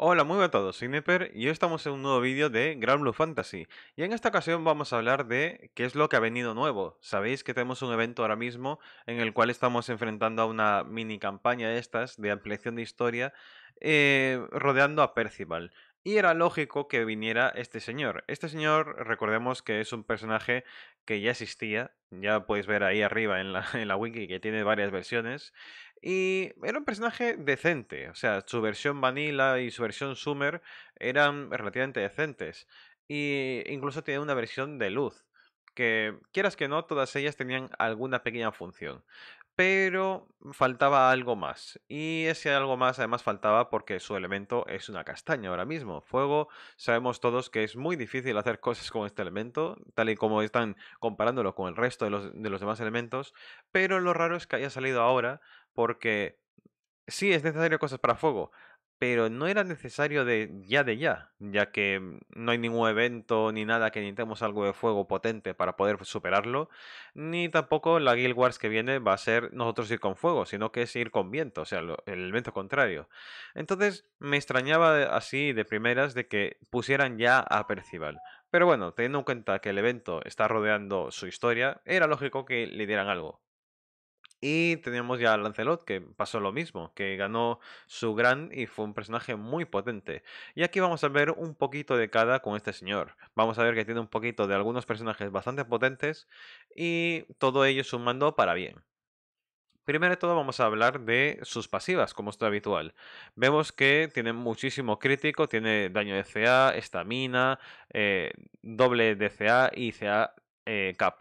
Hola, muy buenas a todos, soy y hoy estamos en un nuevo vídeo de Ground Blue Fantasy y en esta ocasión vamos a hablar de qué es lo que ha venido nuevo. Sabéis que tenemos un evento ahora mismo en el cual estamos enfrentando a una mini campaña de estas de ampliación de historia eh, rodeando a Percival. Y era lógico que viniera este señor. Este señor, recordemos que es un personaje que ya existía. Ya podéis ver ahí arriba en la, wiki que tiene varias versiones. Y era un personaje decente. O sea, su versión Vanilla y su versión Summer eran relativamente decentes. Y incluso tiene una versión de luz. Que quieras que no, todas ellas tenían alguna pequeña función pero faltaba algo más. Y ese algo más además faltaba porque su elemento es una castaña ahora mismo. Fuego, sabemos todos que es muy difícil hacer cosas con este elemento, tal y como están comparándolo con el resto de los, demás elementos, pero lo raro es que haya salido ahora porque sí es necesario cosas para fuego, pero no era necesario de ya de ya, ya que mm, no hay ningún evento ni nada que necesitemos algo de fuego potente para poder superarlo, ni tampoco la Guild Wars que viene va a ser nosotros ir con fuego, sino que es ir con viento, o sea, el evento contrario. Entonces me extrañaba así de primeras de que pusieran ya a Percival. Pero bueno, teniendo en cuenta que el evento está rodeando su historia, era lógico que le dieran algo. Y teníamos ya a Lancelot, que pasó lo mismo, que ganó su gran y fue un personaje muy potente. Y aquí vamos a ver un poquito de cada con este señor. Vamos a ver que tiene un poquito de algunos personajes bastante potentes y todo ello sumando para bien. Primero de todo vamos a hablar de sus pasivas, como está habitual. Vemos que tiene muchísimo crítico, tiene daño de CA, estamina, eh, doble de CA y CA eh, cap.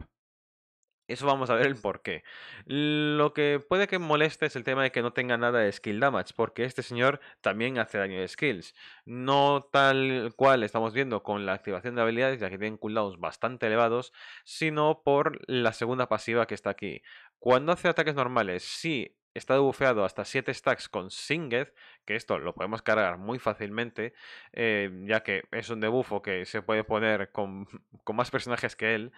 Eso vamos a ver el por qué. Lo que puede que moleste es el tema de que no tenga nada de skill damage, porque este señor también hace daño de skills. No tal cual estamos viendo con la activación de habilidades, ya que tienen cooldowns bastante elevados, sino por la segunda pasiva que está aquí. Cuando hace ataques normales, si está debufeado hasta 7 stacks con Singed, que esto lo podemos cargar muy fácilmente, eh, ya que es un debufo que se puede poner con, con, más personajes que él.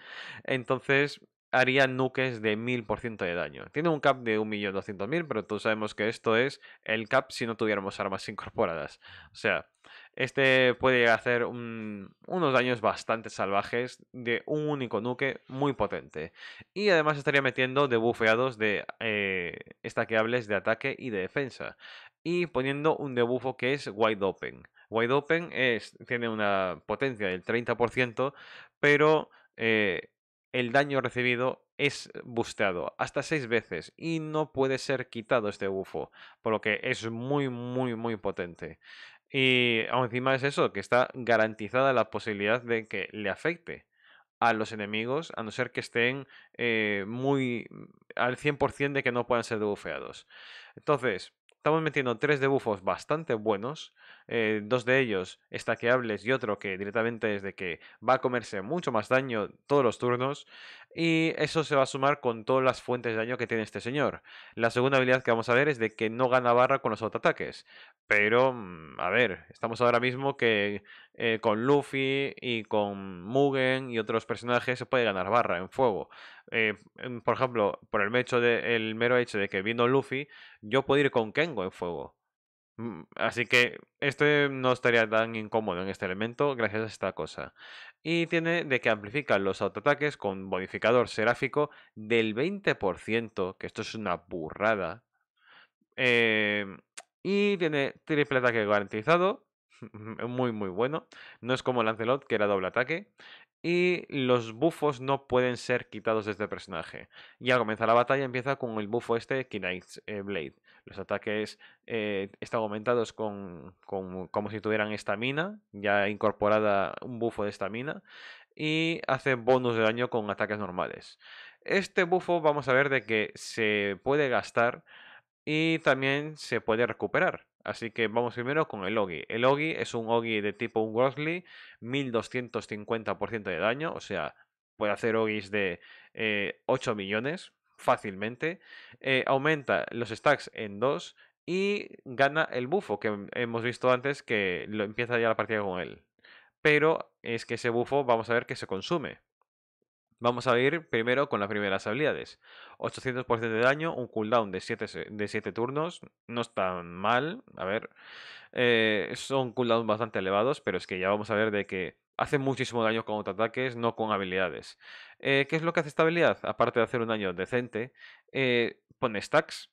Entonces, haría nukes de 1000% de daño. Tiene un cap de 1.200.000, pero todos sabemos que esto es el cap si no tuviéramos armas incorporadas. O sea, este puede hacer unos daños bastante salvajes de un único nuque muy potente. Y además estaría metiendo debufeados de eh, estaqueables de ataque y de defensa. Y poniendo un debufo que es wide open. Wide open es, tiene una potencia del 30%, pero... Eh, el daño recibido es busteado hasta seis veces y no puede ser quitado este bufo, por lo que es muy, muy, muy potente. Y encima es eso, que está garantizada la posibilidad de que le afecte a los enemigos, a no ser que estén eh, muy al 100% de que no puedan ser debufeados. Entonces, Estamos metiendo tres debufos bastante buenos, eh, dos de ellos estaqueables y otro que directamente es de que va a comerse mucho más daño todos los turnos. Y eso se va a sumar con todas las fuentes de daño que tiene este señor. La segunda habilidad que vamos a ver es de que no gana barra con los autoataques. Pero, mm, a ver, estamos ahora mismo que eh, con Luffy y con Mugen y otros personajes se puede ganar barra en fuego. Eh, por ejemplo, por el, hecho de, el mero hecho de que vino Luffy, yo puedo ir con Kengo en fuego. Mm, así que este no estaría tan incómodo en este elemento gracias a esta cosa. Y tiene de que amplifica los autoataques con modificador seráfico del 20%, que esto es una burrada. Em, y tiene triple ataque garantizado, muy muy bueno. No es como Lancelot, que era doble ataque y los buffos no pueden ser quitados de este personaje. Y al comenzar la batalla empieza con el buffo este, Knight's eh, Blade. Los ataques eh, están aumentados con, como si tuvieran estamina, ya incorporada un buffo de estamina, y hace bonus de daño con ataques normales. Este buffo vamos a ver de que se puede gastar y también se puede recuperar. Así que vamos primero con el Ogi. El Ogi es un Ogi de tipo un Worsley, 1250% de daño, o sea, puede hacer Ogis de 8 eh, millones fácilmente. Eh, aumenta los stacks en 2 y gana el bufo que hemos visto antes que lo, empieza ya la partida con él. Pero es que ese bufo vamos a ver que se consume. Vamos a ir primero con las primeras habilidades. 800% de daño, un cooldown de 7, de turnos. No está mal, a ver. Eh, son cooldowns bastante elevados, pero es que ya vamos a ver de que hace muchísimo daño con autoataques, no con habilidades. Eh, ¿Qué es lo que hace esta habilidad? Aparte de hacer un daño decente, eh, pone stacks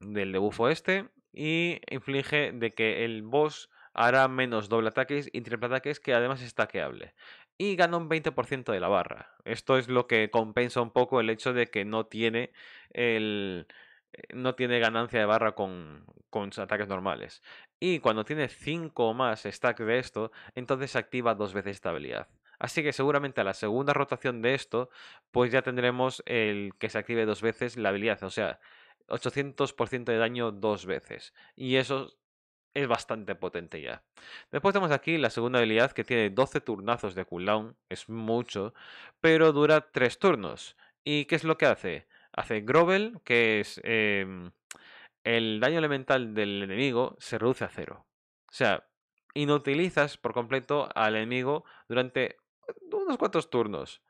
del debufo este y inflige de que el boss hará menos doble ataques y triple ataques que además es taqueable y gana un 20% de la barra. Esto es lo que compensa un poco el hecho de que no tiene el eh, no tiene ganancia de barra con, con ataques normales. Y cuando tiene 5 o más stack de esto, entonces se activa dos veces esta habilidad. Así que seguramente a la segunda rotación de esto, pues ya tendremos el que se active dos veces la habilidad. O sea, 800% de daño dos veces. Y eso es bastante potente ya. Después tenemos aquí la segunda habilidad que tiene 12 turnazos de cooldown, es mucho, pero dura 3 turnos. ¿Y qué es lo que hace? Hace Grovel, que es em, el daño elemental del enemigo, se reduce a cero. O sea, inutilizas por completo al enemigo durante unos cuantos turnos.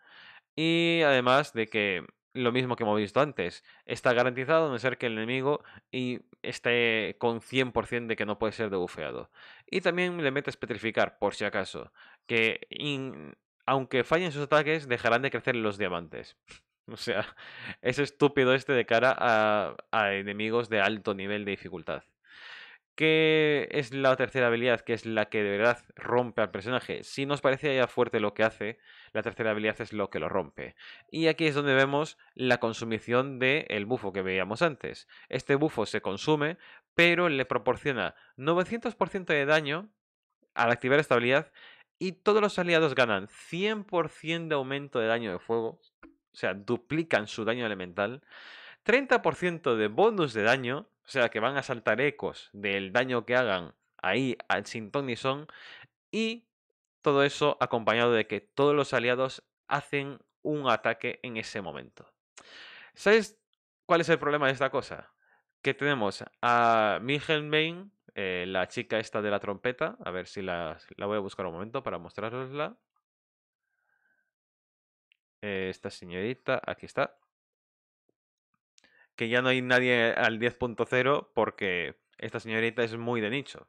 Y además de que lo mismo que hemos visto antes. Está garantizado a no ser que el enemigo y esté con 100% de que no puede ser debufeado. Y también le metes petrificar, por si acaso, que aunque fallen sus ataques, dejarán de crecer los diamantes. O sea, es estúpido este de cara a enemigos de alto nivel de dificultad que es la tercera habilidad, que es la que de verdad rompe al personaje. Si nos parece ya fuerte lo que hace, la tercera habilidad es lo que lo rompe. Y aquí es donde vemos la consumición del el bufo que veíamos antes. Este bufo se consume, pero le proporciona 900% de daño al activar esta habilidad y todos los aliados ganan 100% de aumento de daño de fuego, o sea, duplican su daño elemental, 30% de bonus de daño o sea que van a saltar ecos del daño que hagan ahí al Sintonizón y y todo eso acompañado de que todos los aliados hacen un ataque en ese momento. ¿Sabes cuál es el problema de esta cosa? Que tenemos a Miguel eh, la chica esta de la trompeta, a ver si la, voy a buscar un momento para mostrarosla. Eh, esta señorita, aquí está que ya no hay nadie al 10.0 porque esta señorita es muy de nicho.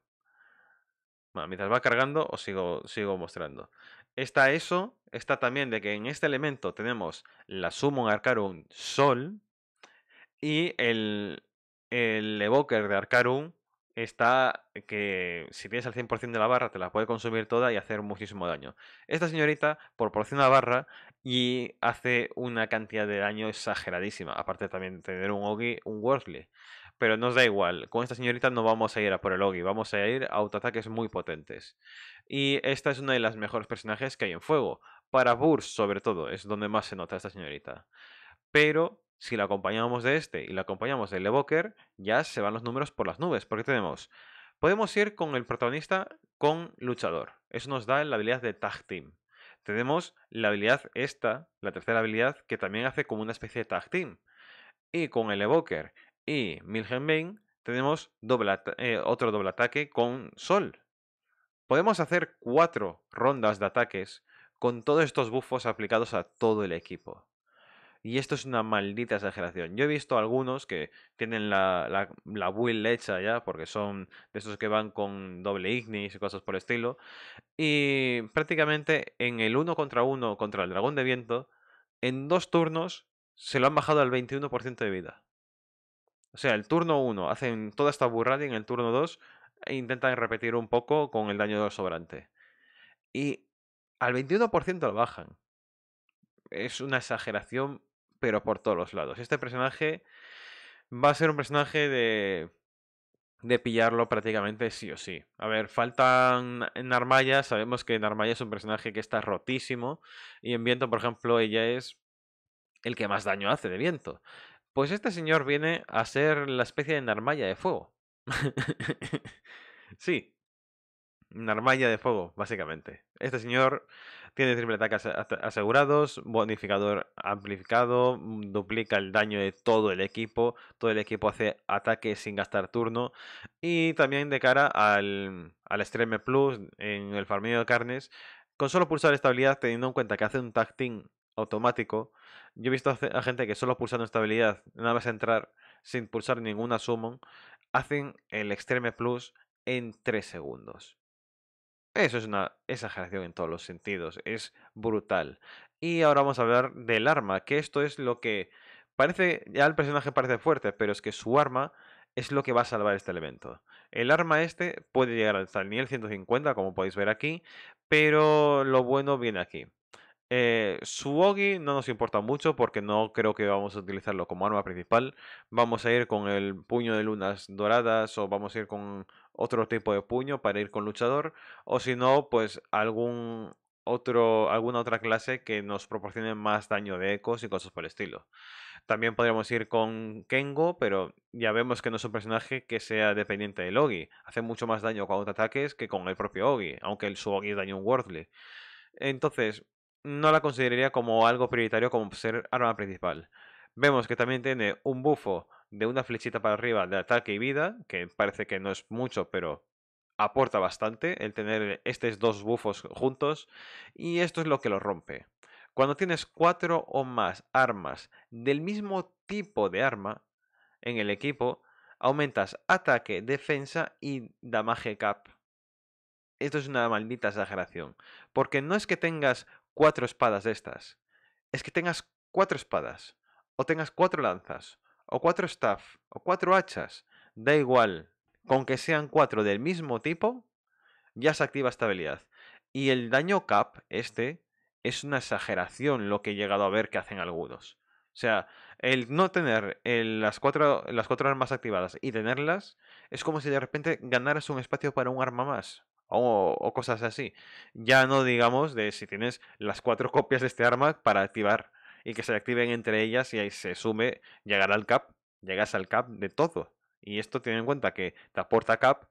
Bueno, mientras va cargando os sigo, sigo mostrando. Está eso, está también de que en este elemento tenemos la Summon Arcarum Sol y el, el Evoker de Arcarum está que si tienes el 100% de la barra te la puede consumir toda y hacer muchísimo daño. Esta señorita proporciona la barra y hace una cantidad de daño exageradísima, aparte de también tener un Ogi, un Worthly. Pero nos da igual, con esta señorita no vamos a ir a por el Ogi, vamos a ir a autoataques muy potentes. Y esta es una de las mejores personajes que hay en fuego, para Burst sobre todo, es donde más se nota esta señorita. Pero si la acompañamos de este y la acompañamos del evoker, ya se van los números por las nubes, porque tenemos... Podemos ir con el protagonista con luchador. Eso nos da la habilidad de tag team. Tenemos la habilidad esta, la tercera habilidad, que también hace como una especie de tag team. Y con el evoker y Milgen tenemos eh, otro doble ataque con Sol. Podemos hacer cuatro rondas de ataques con todos estos buffos aplicados a todo el equipo. Y esto es una maldita exageración. Yo he visto algunos que tienen la, la, la build hecha ya, porque son de esos que van con doble ignis y cosas por el estilo. Y prácticamente en el uno contra uno contra el dragón de viento, en dos turnos se lo han bajado al 21% de vida. O sea, el turno 1 hacen toda esta burrada y en el turno 2 intentan repetir un poco con el daño sobrante. Y al 21% lo bajan. Es una exageración pero por todos los lados. Este personaje va a ser un personaje de de pillarlo prácticamente sí o sí. A ver, faltan Narmaya, sabemos que Narmaya es un personaje que está rotísimo y en viento, por ejemplo, ella es el que más daño hace de viento. Pues este señor viene a ser la especie de Narmaya de fuego. sí, una armalla de fuego, básicamente. Este señor tiene triple ataques asegurados, bonificador amplificado, duplica el daño de todo el equipo, todo el equipo hace ataque sin gastar turno y también de cara al, Extreme Plus en el farmeo de carnes, con solo pulsar estabilidad teniendo en cuenta que hace un tacting automático, yo he visto a gente que solo pulsando estabilidad, nada más entrar sin pulsar ninguna summon, hacen el Extreme Plus en 3 segundos. Eso es una exageración en todos los sentidos, es brutal. Y ahora vamos a hablar del arma, que esto es lo que parece, ya el personaje parece fuerte, pero es que su arma es lo que va a salvar este elemento. El arma este puede llegar hasta el nivel 150, como podéis ver aquí, pero lo bueno viene aquí su eh, Suogi no nos importa mucho porque no creo que vamos a utilizarlo como arma principal. Vamos a ir con el puño de lunas doradas o vamos a ir con otro tipo de puño para ir con luchador. O si no, pues algún otro, alguna otra clase que nos proporcione más daño de ecos y cosas por el estilo. También podríamos ir con Kengo, pero ya vemos que no es un personaje que sea dependiente del Ogi. Hace mucho más daño con auto-ataques que con el propio Ogi, aunque el, su daño un Wordle Entonces, no la consideraría como algo prioritario como ser arma principal. Vemos que también tiene un bufo de una flechita para arriba de ataque y vida, que parece que no es mucho, pero aporta bastante el tener estos dos bufos juntos, y esto es lo que lo rompe. Cuando tienes cuatro o más armas del mismo tipo de arma en el equipo, aumentas ataque, defensa y damage cap. Esto es una maldita exageración, porque no es que tengas cuatro espadas de estas. Es que tengas cuatro espadas, o tengas cuatro lanzas, o cuatro staff, o cuatro hachas, da igual, con que sean cuatro del mismo tipo, ya se activa esta habilidad. Y el daño cap, este, es una exageración lo que he llegado a ver que hacen algunos. O sea, el no tener las, cuatro, las cuatro armas activadas y tenerlas es como si de repente ganaras un espacio para un arma más o, cosas así. Ya no digamos de si tienes las cuatro copias de este arma para activar y que se activen entre ellas y ahí se sume Llegará al cap, llegas al cap de todo. Y esto tiene en cuenta que te aporta cap,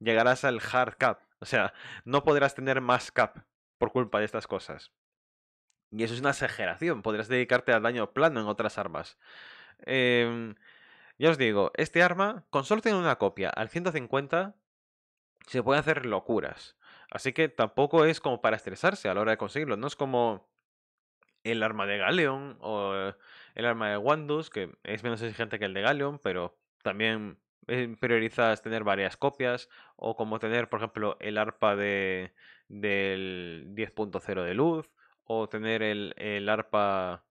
llegarás al hard cap. O sea, no podrás tener más cap por culpa de estas cosas. Y eso es una exageración, podrás dedicarte al daño plano en otras armas. Em, ya os digo, este arma, con solo tener una copia al 150, se pueden hacer locuras. Así que tampoco es como para estresarse a la hora de conseguirlo. No es como el arma de Galeon o el arma de Wandus, que es menos exigente que el de Galeon, pero también eh, priorizas tener varias copias o como tener, por ejemplo, el arpa de, del 10.0 de luz o tener el, el arpa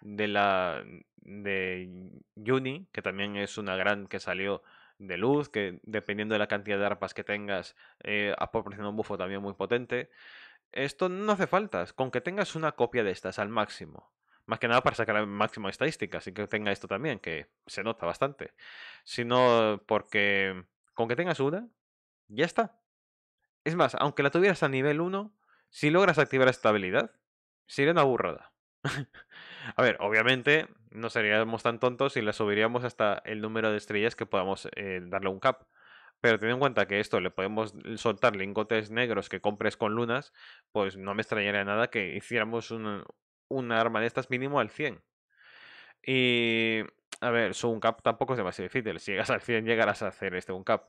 de la de Juni, que también es una gran que salió de luz, que dependiendo de la cantidad de arpas que tengas, eh, un bufo también muy potente. Esto no hace falta, con que tengas una copia de estas al máximo. Más que nada para sacar el máximo de estadística, así que tenga esto también, que se nota bastante. Sino porque con que tengas una, ya está. Es más, aunque la tuvieras a nivel 1, si logras activar esta habilidad, sería una burrada. A ver, obviamente no seríamos tan tontos si le subiríamos hasta el número de estrellas que podamos eh, darle un cap. Pero ten en cuenta que esto le podemos soltar lingotes negros que compres con lunas, pues no me extrañaría nada que hiciéramos un, una arma de estas mínimo al 100. Y a ver, su un cap tampoco es demasiado difícil. Si llegas al 100 llegarás a hacer este un cap.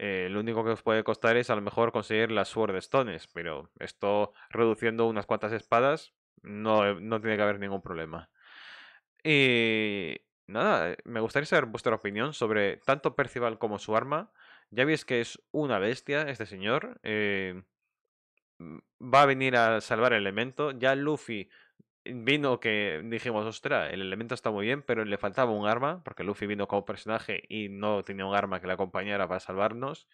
Eh, lo único que os puede costar es a lo mejor conseguir las Sword Stones, pero esto reduciendo unas cuantas espadas no, eh, no tiene que haber ningún problema. Y nada, eh, me gustaría saber vuestra opinión sobre tanto Percival como su arma. Ya veis que es una bestia este señor. Eh, mm, va a venir a salvar el elemento. Ya Luffy vino que dijimos, ostras, el elemento está muy bien, pero le faltaba un arma, porque Luffy vino como personaje y no tenía un arma que le acompañara para salvarnos.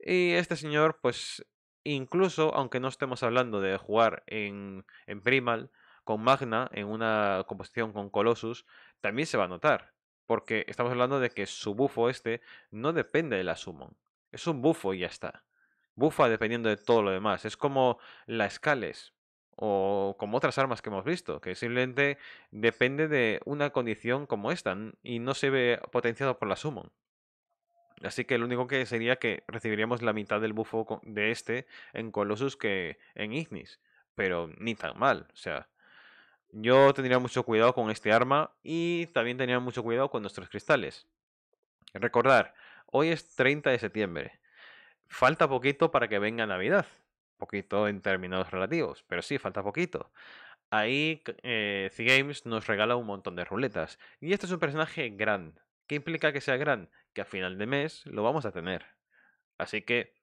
Y este señor, pues, Incluso, aunque no estemos hablando de jugar en, Primal, con Magna, en una composición con Colossus, también se va a notar. Porque estamos hablando de que su bufo este no depende de la Summon. Es un bufo y ya está. Bufa dependiendo de todo lo demás. Es como la Scales o como otras armas que hemos visto, que simplemente depende de una condición como esta y no se ve potenciado por la Summon. Así que lo único que sería que recibiríamos la mitad del bufo de este en Colossus que en Ignis. Pero ni tan mal. O sea, yo tendría mucho cuidado con este arma y también tenía mucho cuidado con nuestros cristales. Recordar, hoy es 30 de septiembre. Falta poquito para que venga Navidad. Poquito en términos relativos, pero sí, falta poquito ahí eh, Games nos regala un montón de ruletas. Y este es un personaje gran. ¿Qué implica que sea gran? que a final de mes lo vamos a tener. Así que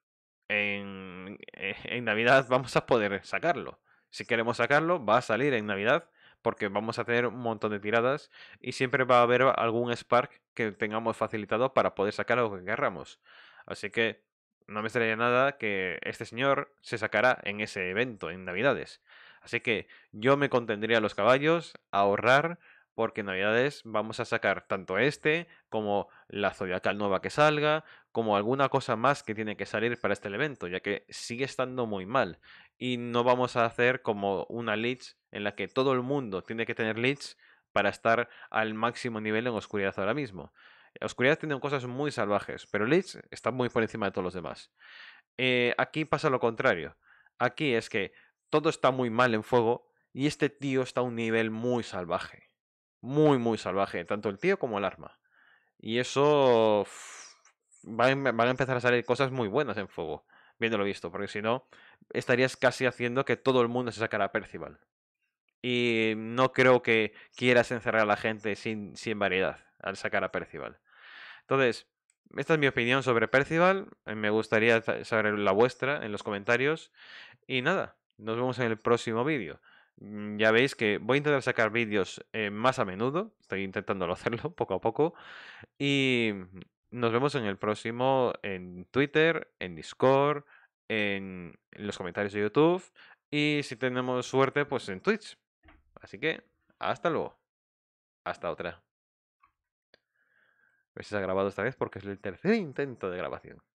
en, eh, en Navidad vamos a poder sacarlo. Si queremos sacarlo, va a salir en Navidad porque vamos a tener un montón de tiradas y siempre va a haber algún Spark que tengamos facilitado para poder sacar lo que querramos. Así que no me extraña nada que este señor se sacará en ese evento, en Navidades. Así que yo me contendría a los caballos, ahorrar porque en Navidades vamos a sacar tanto este, como la Zodiacal nueva que salga, como alguna cosa más que tiene que salir para este evento, ya que sigue estando muy mal. Y no vamos a hacer como una lich en la que todo el mundo tiene que tener leads para estar al máximo nivel en oscuridad ahora mismo. Oscuridad tiene cosas muy salvajes, pero lich está muy por encima de todos los demás. Eh, aquí pasa lo contrario. Aquí es que todo está muy mal en fuego y este tío está a un nivel muy salvaje muy, muy salvaje, tanto el tío como el arma. Y eso van, a empezar a salir cosas muy buenas en fuego, viéndolo visto, porque si no, estarías casi haciendo que todo el mundo se sacara a Percival. Y no creo que quieras encerrar a la gente sin, sin variedad al sacar a Percival. Entonces, esta es mi opinión sobre Percival. Eh, me gustaría saber la vuestra en los comentarios. Y nada, nos vemos en el próximo vídeo. Mm, ya veis que voy a intentar sacar vídeos eh, más a menudo. Estoy intentando hacerlo poco a poco. Y nos vemos en el próximo en Twitter, en Discord, en los comentarios de YouTube. Y si tenemos suerte, pues en Twitch. Así que, hasta luego. Hasta otra. A si se ha grabado esta vez porque es el tercer intento de grabación.